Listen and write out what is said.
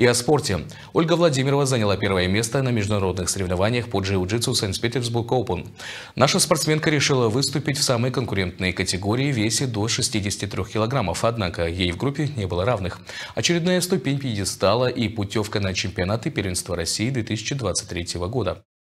И о спорте. Ольга Владимирова заняла первое место на международных соревнованиях по джиу-джитсу Санкт-Петербург Open. Наша спортсменка решила выступить в самой конкурентной категории весе до 63 килограммов, однако ей в группе не было равных. Очередная ступень пьедестала и путевка на чемпионаты первенства России 2023 года.